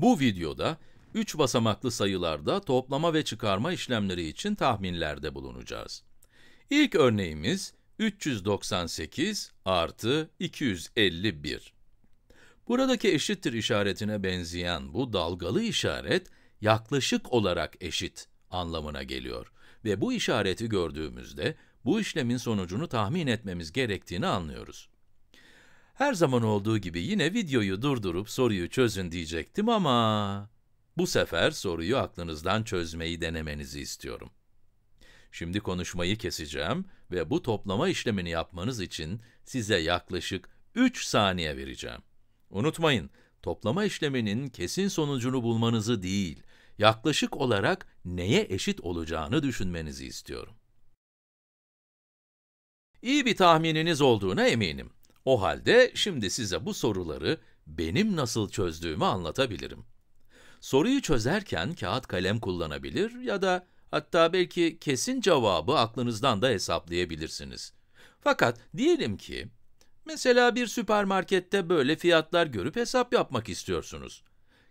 Bu videoda 3 basamaklı sayılarda toplama ve çıkarma işlemleri için tahminlerde bulunacağız. İlk örneğimiz 398 artı 251. Buradaki eşittir işaretine benzeyen bu dalgalı işaret, yaklaşık olarak eşit anlamına geliyor. Ve bu işareti gördüğümüzde, bu işlemin sonucunu tahmin etmemiz gerektiğini anlıyoruz. Her zaman olduğu gibi yine videoyu durdurup soruyu çözün diyecektim ama... Bu sefer soruyu aklınızdan çözmeyi denemenizi istiyorum. Şimdi konuşmayı keseceğim ve bu toplama işlemini yapmanız için size yaklaşık 3 saniye vereceğim. Unutmayın, toplama işleminin kesin sonucunu bulmanızı değil, yaklaşık olarak neye eşit olacağını düşünmenizi istiyorum. İyi bir tahmininiz olduğuna eminim. O halde şimdi size bu soruları benim nasıl çözdüğümü anlatabilirim. Soruyu çözerken kağıt kalem kullanabilir ya da hatta belki kesin cevabı aklınızdan da hesaplayabilirsiniz. Fakat diyelim ki, mesela bir süpermarkette böyle fiyatlar görüp hesap yapmak istiyorsunuz.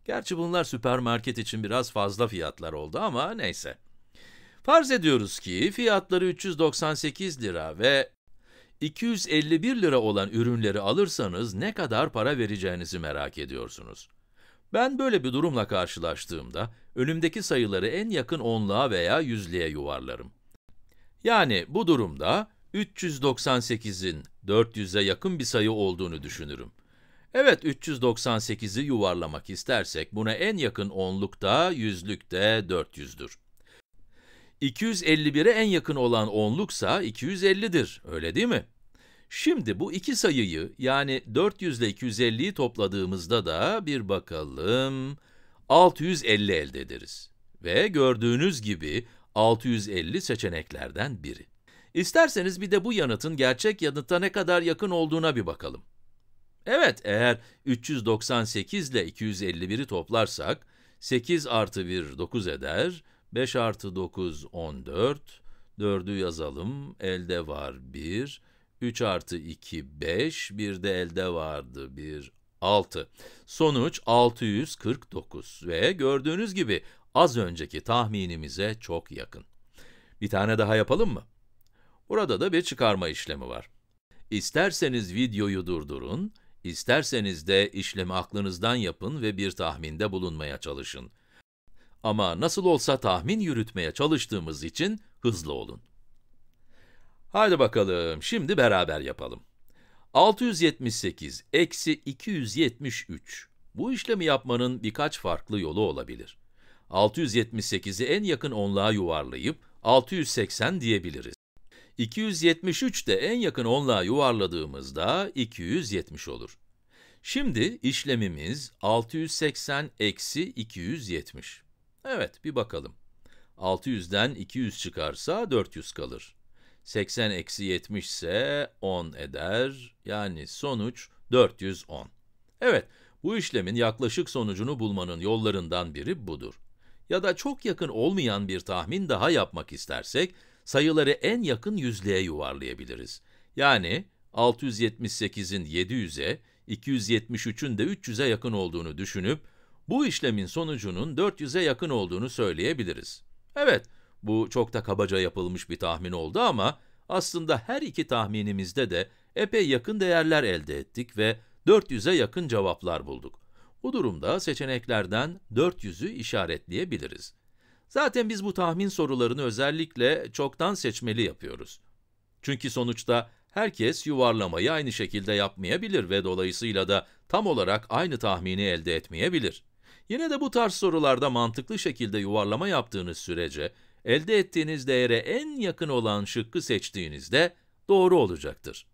Gerçi bunlar süpermarket için biraz fazla fiyatlar oldu ama neyse. Farz ediyoruz ki fiyatları 398 lira ve 251 lira olan ürünleri alırsanız ne kadar para vereceğinizi merak ediyorsunuz. Ben böyle bir durumla karşılaştığımda, önümdeki sayıları en yakın onluğa veya yüzlüğe yuvarlarım. Yani bu durumda 398'in 400'e yakın bir sayı olduğunu düşünürüm. Evet, 398'i yuvarlamak istersek buna en yakın onlukta, yüzlükte 400'dür. 251'e en yakın olan onluksa 250'dir, öyle değil mi? Şimdi bu iki sayıyı yani 400 ile 250'yi topladığımızda da bir bakalım 650 elde ederiz. Ve gördüğünüz gibi 650 seçeneklerden biri. İsterseniz bir de bu yanıtın gerçek yanıta ne kadar yakın olduğuna bir bakalım. Evet, eğer 398 ile 251'i toplarsak, 8 artı 1, 9 eder, 5 artı 9, 14, 4'ü yazalım, elde var 1, 3 artı 2, 5. Bir de elde vardı 1, 6. Sonuç 649 ve gördüğünüz gibi az önceki tahminimize çok yakın. Bir tane daha yapalım mı? Burada da bir çıkarma işlemi var. İsterseniz videoyu durdurun, isterseniz de işlemi aklınızdan yapın ve bir tahminde bulunmaya çalışın. Ama nasıl olsa tahmin yürütmeye çalıştığımız için hızlı olun. Haydi bakalım, şimdi beraber yapalım. 678 eksi 273. Bu işlemi yapmanın birkaç farklı yolu olabilir. 678'i en yakın onluğa yuvarlayıp 680 diyebiliriz. 273 de en yakın onluğa yuvarladığımızda 270 olur. Şimdi işlemimiz 680 eksi 270. Evet, bir bakalım. 600'den 200 çıkarsa 400 kalır. 80 eksi 70 ise 10 eder. Yani sonuç 410. Evet, bu işlemin yaklaşık sonucunu bulmanın yollarından biri budur. Ya da çok yakın olmayan bir tahmin daha yapmak istersek, sayıları en yakın yüzlüğe yuvarlayabiliriz. Yani 678'in 700'e, 273'ün de 300'e yakın olduğunu düşünüp, bu işlemin sonucunun 400'e yakın olduğunu söyleyebiliriz. Evet, bu çok da kabaca yapılmış bir tahmin oldu ama aslında her iki tahminimizde de epey yakın değerler elde ettik ve 400'e yakın cevaplar bulduk. Bu durumda seçeneklerden 400'ü işaretleyebiliriz. Zaten biz bu tahmin sorularını özellikle çoktan seçmeli yapıyoruz. Çünkü sonuçta herkes yuvarlamayı aynı şekilde yapmayabilir ve dolayısıyla da tam olarak aynı tahmini elde etmeyebilir. Yine de bu tarz sorularda mantıklı şekilde yuvarlama yaptığınız sürece elde ettiğiniz değere en yakın olan şıkkı seçtiğinizde doğru olacaktır.